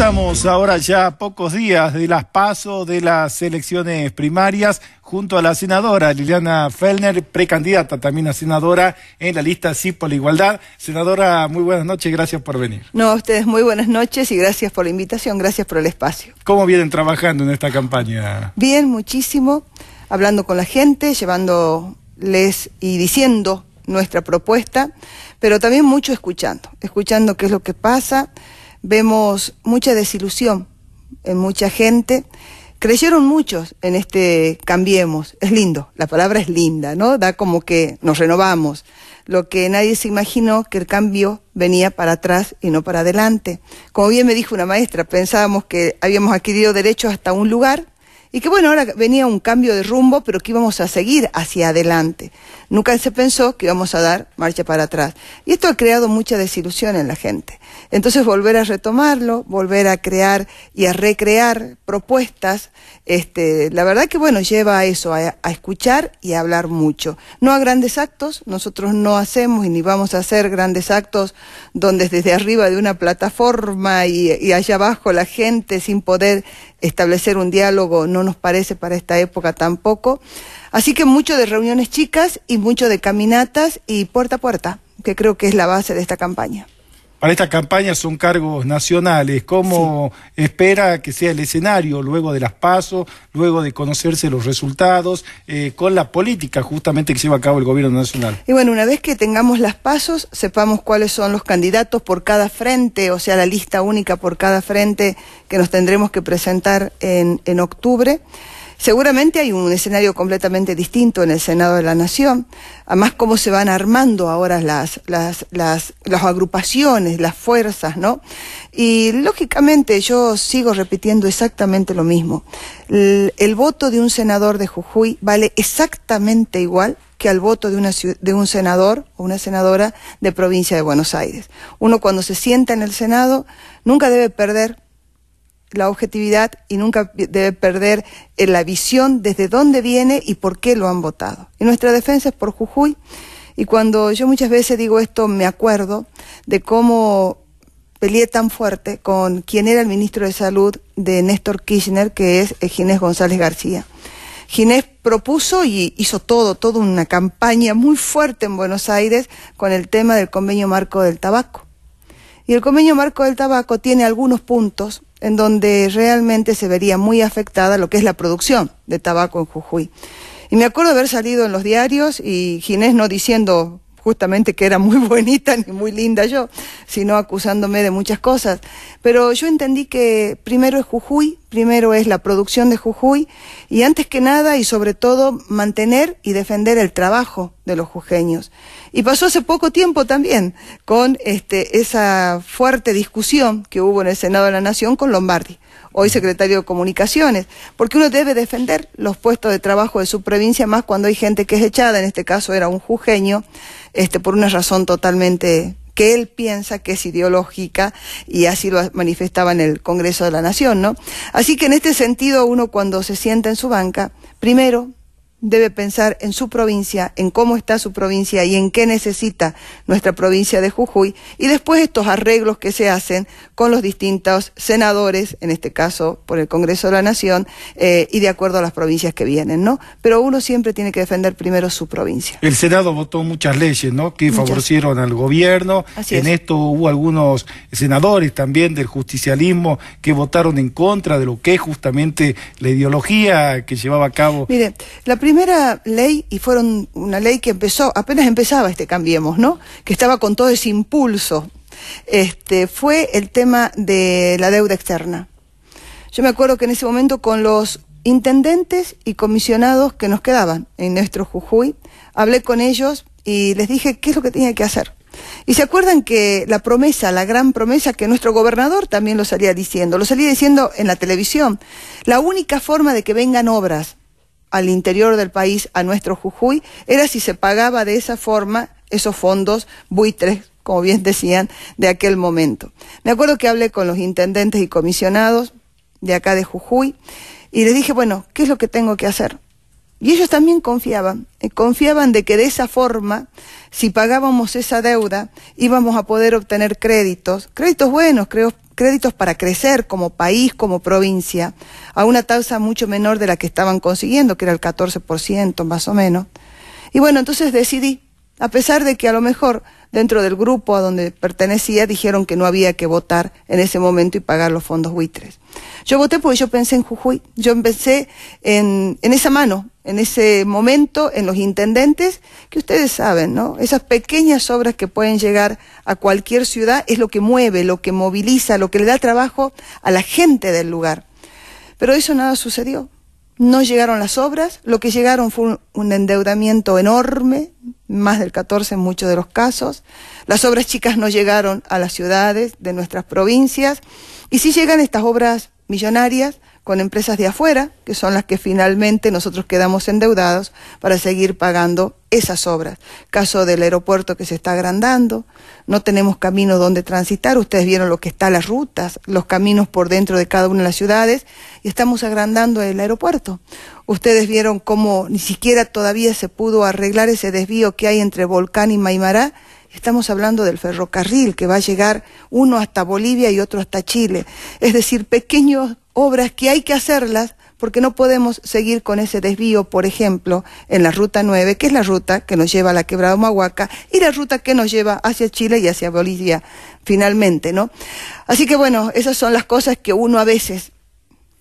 Estamos ahora ya a pocos días de las pasos de las elecciones primarias junto a la senadora Liliana Fellner, precandidata también a senadora en la lista Sí por la Igualdad. Senadora, muy buenas noches, gracias por venir. No, a ustedes muy buenas noches y gracias por la invitación, gracias por el espacio. ¿Cómo vienen trabajando en esta campaña? Bien, muchísimo, hablando con la gente, llevándoles y diciendo nuestra propuesta, pero también mucho escuchando, escuchando qué es lo que pasa vemos mucha desilusión en mucha gente. Creyeron muchos en este Cambiemos. Es lindo, la palabra es linda, ¿no? Da como que nos renovamos. Lo que nadie se imaginó que el cambio venía para atrás y no para adelante. Como bien me dijo una maestra, pensábamos que habíamos adquirido derechos hasta un lugar y que bueno, ahora venía un cambio de rumbo, pero que íbamos a seguir hacia adelante. Nunca se pensó que íbamos a dar marcha para atrás. Y esto ha creado mucha desilusión en la gente. Entonces volver a retomarlo, volver a crear y a recrear propuestas, este, la verdad que bueno, lleva a eso, a, escuchar y a hablar mucho. No a grandes actos, nosotros no hacemos y ni vamos a hacer grandes actos donde desde arriba de una plataforma y, y allá abajo la gente sin poder establecer un diálogo no no nos parece para esta época tampoco. Así que mucho de reuniones chicas y mucho de caminatas y puerta a puerta, que creo que es la base de esta campaña para esta campaña son cargos nacionales. ¿Cómo espera que sea el escenario luego de las pasos, luego de conocerse los resultados, eh, con la política justamente que lleva a cabo el gobierno nacional? Y bueno, una vez que tengamos las pasos, sepamos cuáles son los candidatos por cada frente, o sea, la lista única por cada frente que nos tendremos que presentar en, en octubre. Seguramente hay un escenario completamente distinto en el Senado de la Nación, además cómo se van armando ahora las, las, las, las agrupaciones, las fuerzas, ¿no? Y lógicamente yo sigo repitiendo exactamente lo mismo. El, voto de un senador de Jujuy vale exactamente igual que al voto de, una, de un senador o una senadora de provincia de Buenos Aires. Uno cuando se sienta en el Senado nunca debe perder la objetividad y nunca debe perder eh, la visión desde dónde viene y por qué lo han votado. Y nuestra defensa es por Jujuy. Y cuando yo muchas veces digo esto, me acuerdo de cómo peleé tan fuerte con quien era el ministro de Salud de Néstor Kirchner, que es eh, Ginés González García. Ginés propuso y hizo todo, toda una campaña muy fuerte en Buenos Aires con el tema del convenio marco del tabaco. Y el convenio marco del tabaco tiene algunos puntos en donde realmente se vería muy afectada lo que es la producción de tabaco en Jujuy. Y me acuerdo haber salido en los diarios y Ginés no diciendo justamente que era muy bonita ni muy linda yo, sino acusándome de muchas cosas. Pero yo entendí que primero es Jujuy, primero es la producción de Jujuy y antes que nada y sobre todo mantener y defender el trabajo de los jujeños. Y pasó hace poco tiempo también con este, esa fuerte discusión que hubo en el Senado de la Nación con Lombardi, hoy secretario de Comunicaciones, porque uno debe defender los puestos de trabajo de su provincia, más cuando hay gente que es echada, en este caso era un jujeño, este, por una razón totalmente que él piensa que es ideológica y así lo manifestaba en el Congreso de la Nación, ¿no? Así que en este sentido uno cuando se sienta en su banca, primero debe pensar en su provincia, en cómo está su provincia y en qué necesita nuestra provincia de Jujuy, y después estos arreglos que se hacen con los distintos senadores, en este caso por el Congreso de la Nación, eh, y de acuerdo a las provincias que vienen, ¿no? Pero uno siempre tiene que defender primero su provincia. El Senado votó muchas leyes, ¿no?, que favorecieron al gobierno. Así en esto hubo algunos senadores también del justicialismo que votaron en contra de lo que es justamente la ideología que llevaba a cabo. Mire, la primera ley, y fueron una ley que empezó, apenas empezaba este Cambiemos, ¿no? Que estaba con todo ese impulso, este, fue el tema de la deuda externa. Yo me acuerdo que en ese momento con los intendentes y comisionados que nos quedaban en nuestro Jujuy, hablé con ellos y les dije qué es lo que tenía que hacer. Y se acuerdan que la promesa, la gran promesa que nuestro gobernador también lo salía diciendo, lo salía diciendo en la televisión, la única forma de que vengan obras al interior del país, a nuestro Jujuy, era si se pagaba de esa forma esos fondos buitres, como bien decían, de aquel momento. Me acuerdo que hablé con los intendentes y comisionados de acá de Jujuy y les dije, bueno, ¿qué es lo que tengo que hacer? Y ellos también confiaban, eh, confiaban de que de esa forma, si pagábamos esa deuda, íbamos a poder obtener créditos, créditos buenos, creo, créditos para crecer como país, como provincia, a una tasa mucho menor de la que estaban consiguiendo, que era el 14% más o menos. Y bueno, entonces decidí, a pesar de que a lo mejor dentro del grupo a donde pertenecía dijeron que no había que votar en ese momento y pagar los fondos buitres. Yo voté porque yo pensé en Jujuy, yo empecé en, en esa mano, en ese momento, en los intendentes, que ustedes saben, ¿no? Esas pequeñas obras que pueden llegar a cualquier ciudad es lo que mueve, lo que moviliza, lo que le da trabajo a la gente del lugar. Pero eso nada sucedió. No llegaron las obras, lo que llegaron fue un endeudamiento enorme, más del 14 en muchos de los casos. Las obras chicas no llegaron a las ciudades de nuestras provincias y si llegan estas obras millonarias con empresas de afuera, que son las que finalmente nosotros quedamos endeudados para seguir pagando esas obras. Caso del aeropuerto que se está agrandando, no tenemos camino donde transitar, ustedes vieron lo que está las rutas, los caminos por dentro de cada una de las ciudades, y estamos agrandando el aeropuerto. Ustedes vieron cómo ni siquiera todavía se pudo arreglar ese desvío que hay entre Volcán y Maimará, Estamos hablando del ferrocarril que va a llegar uno hasta Bolivia y otro hasta Chile. Es decir, pequeñas obras que hay que hacerlas porque no podemos seguir con ese desvío, por ejemplo, en la ruta 9, que es la ruta que nos lleva a la quebrada Mahuaca y la ruta que nos lleva hacia Chile y hacia Bolivia finalmente, ¿no? Así que bueno, esas son las cosas que uno a veces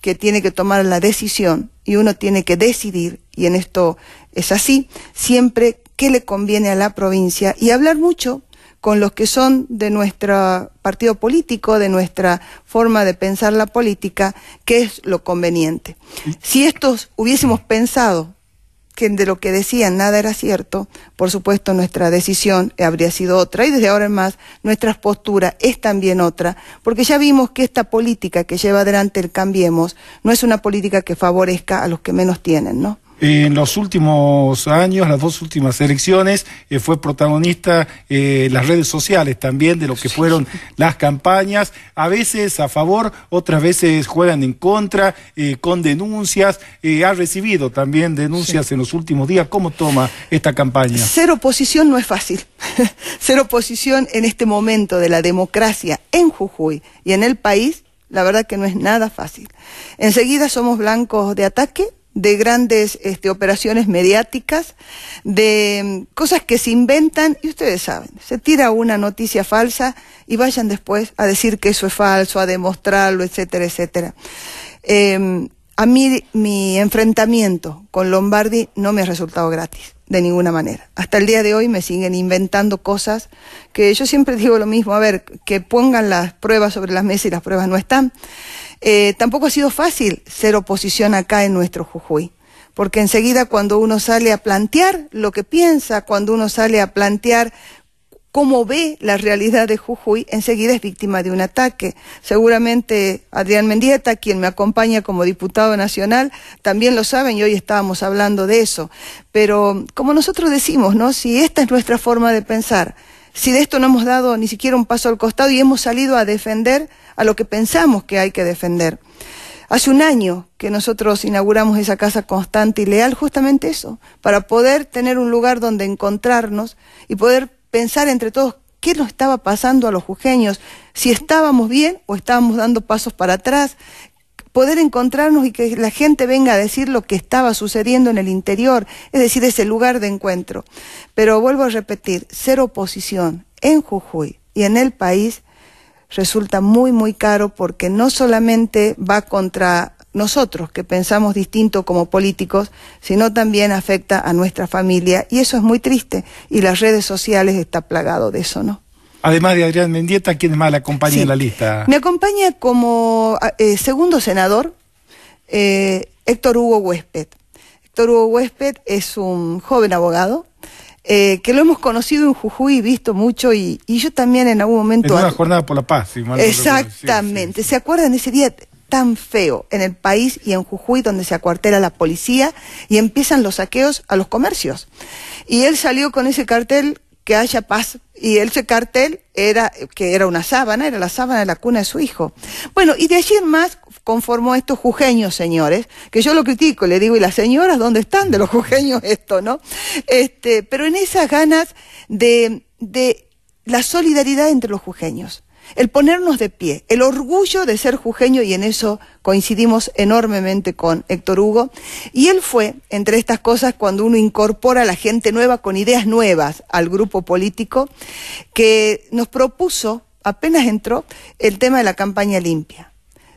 que tiene que tomar la decisión y uno tiene que decidir y en esto es así, siempre qué le conviene a la provincia y hablar mucho con los que son de nuestro partido político, de nuestra forma de pensar la política, qué es lo conveniente. Si estos hubiésemos pensado que de lo que decían nada era cierto, por supuesto nuestra decisión habría sido otra y desde ahora en más nuestra postura es también otra, porque ya vimos que esta política que lleva adelante el Cambiemos no es una política que favorezca a los que menos tienen, ¿no? en los últimos años, las dos últimas elecciones, eh, fue protagonista eh, las redes sociales también de lo que fueron las campañas, a veces a favor, otras veces juegan en contra, eh, con denuncias, eh, ha recibido también denuncias en los últimos días. ¿Cómo toma esta campaña? Ser oposición no es fácil. Ser oposición en este momento de la democracia en Jujuy y en el país, la verdad que no es nada fácil. Enseguida somos blancos de ataque de grandes este, operaciones mediáticas, de mm, cosas que se inventan y ustedes saben, se tira una noticia falsa y vayan después a decir que eso es falso, a demostrarlo, etcétera, etcétera. Em, a mí mi enfrentamiento con Lombardi no me ha resultado gratis, de ninguna manera. Hasta el día de hoy me siguen inventando cosas que yo siempre digo lo mismo, a ver, que pongan las pruebas sobre las mesas y las pruebas no están. Eh, tampoco ha sido fácil ser oposición acá en nuestro Jujuy, porque enseguida cuando uno sale a plantear lo que piensa, cuando uno sale a plantear cómo ve la realidad de Jujuy, enseguida es víctima de un ataque. Seguramente Adrián Mendieta, quien me acompaña como diputado nacional, también lo saben y hoy estábamos hablando de eso. Pero como nosotros decimos, ¿no? Si esta es nuestra forma de pensar, si de esto no hemos dado ni siquiera un paso al costado y hemos salido a defender a lo que pensamos que hay que defender. Hace un año que nosotros inauguramos esa casa constante y leal, justamente eso, para poder tener un lugar donde encontrarnos y poder pensar entre todos qué nos estaba pasando a los jujeños, si estábamos bien o estábamos dando pasos para atrás, poder encontrarnos y que la gente venga a decir lo que estaba sucediendo en el interior, es decir, ese lugar de encuentro. Pero vuelvo a repetir, ser oposición en Jujuy y en el país resulta muy, muy caro porque no solamente va contra nosotros que pensamos distinto como políticos, sino también afecta a nuestra familia y eso es muy triste y las redes sociales está plagado de eso, ¿no? Además de Adrián Mendieta, ¿quién más le acompaña en la lista? Me acompaña como ah, eh, segundo senador eh, Héctor Hugo Huésped. Héctor Hugo Huésped es un joven abogado eh, que lo hemos conocido en Jujuy, visto mucho, y, yo también en algún momento... En una jornada por la paz, Exactamente. ¿Se acuerdan? Ese día tan feo en el país y en Jujuy donde se acuartela la policía y empiezan los saqueos a los comercios. Y él salió con ese cartel que haya paz y ese cartel era que era una sábana, era la sábana de la cuna de su hijo. Bueno, y de allí en más conformó estos jujeños, señores, que yo lo critico, le digo, ¿y las señoras dónde están de los jujeños esto, no? Este, pero en esas ganas de, de la solidaridad entre los jujeños el ponernos de pie, el orgullo de ser jujeño, y en eso coincidimos enormemente con Héctor Hugo, y él fue, entre estas cosas, cuando uno incorpora a la gente nueva con ideas nuevas al grupo político, que nos propuso, apenas entró, el tema de la campaña limpia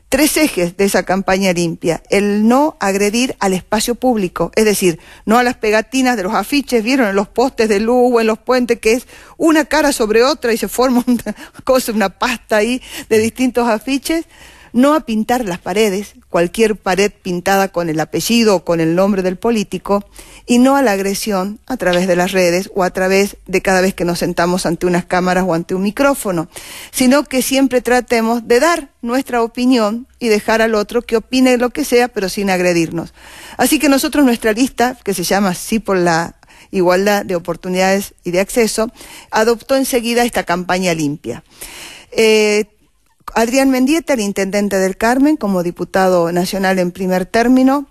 tres ejes de esa campaña limpia. El no agredir al espacio público, es decir, no a las pegatinas de los afiches, vieron en los postes de luz o en los puentes, que es una cara sobre otra y se forma una cosa, una pasta ahí de distintos afiches no a pintar las paredes, cualquier pared pintada con el apellido o con el nombre del político, y no a la agresión a través de las redes o a través de cada vez que nos sentamos ante unas cámaras o ante un micrófono, sino que siempre tratemos de dar nuestra opinión y dejar al otro que opine lo que sea, pero sin agredirnos. Así que nosotros nuestra lista, que se llama Sí por la Igualdad de Oportunidades y de Acceso, adoptó enseguida esta campaña limpia. Eh, Adrián Mendieta, el intendente del Carmen, como diputado nacional en primer término,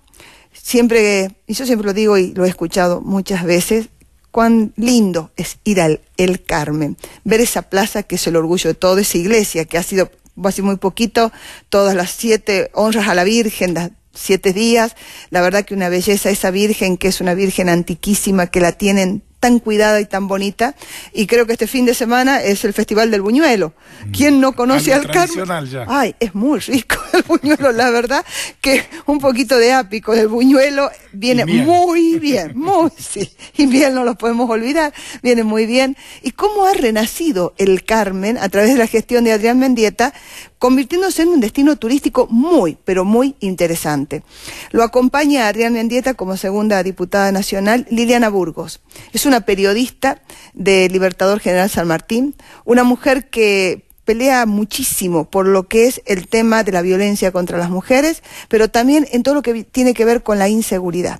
siempre, y yo siempre lo digo y lo he escuchado muchas veces, cuán lindo es ir al El Carmen, ver esa plaza que es el orgullo de toda esa iglesia, que ha sido hace muy poquito, todas las siete honras a la Virgen, las siete días, la verdad que una belleza esa Virgen, que es una Virgen antiquísima, que la tienen tan cuidada y tan bonita. Y creo que este fin de semana es el Festival del Buñuelo. Mm. ¿Quién no conoce al Carmen? Ay, es muy rico el Buñuelo, la verdad que un poquito de ápico del Buñuelo viene muy bien, muy sí, y bien no lo podemos olvidar, viene muy bien. ¿Y cómo ha renacido el Carmen a través de la gestión de Adrián Mendieta? convirtiéndose en un destino turístico muy, pero muy interesante. Lo acompaña Adrián Mendieta como segunda diputada nacional Liliana Burgos. Es una periodista de Libertador General San Martín, una mujer que pelea muchísimo por lo que es el tema de la violencia contra las mujeres, pero también en todo lo que tiene que ver con la inseguridad.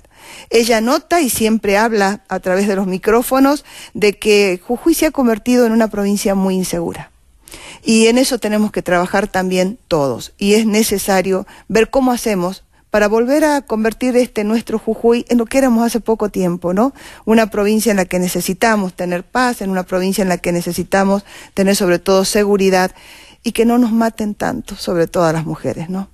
Ella nota y siempre habla a través de los micrófonos de que Jujuy se ha convertido en una provincia muy insegura. Y en eso tenemos que trabajar también todos. Y es necesario ver cómo hacemos para volver a convertir este nuestro Jujuy en lo que éramos hace poco tiempo, ¿no? Una provincia en la que necesitamos tener paz, en una provincia en la que necesitamos tener sobre todo seguridad y que no nos maten tanto, sobre todo a las mujeres, ¿no?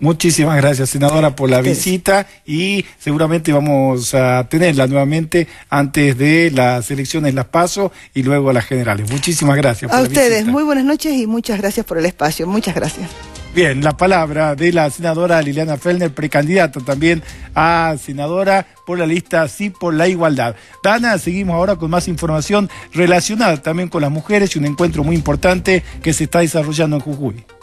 Muchísimas gracias, senadora, por la visita y seguramente vamos a tenerla nuevamente antes de las elecciones, las paso y luego a las generales. Muchísimas gracias. A ustedes, muy buenas noches y muchas gracias por el espacio. Muchas gracias. Bien, la palabra de la senadora Liliana Fellner, precandidata también a senadora por la lista Sí por la Igualdad. Dana, seguimos ahora con más información relacionada también con las mujeres y un encuentro muy importante que se está desarrollando en Jujuy.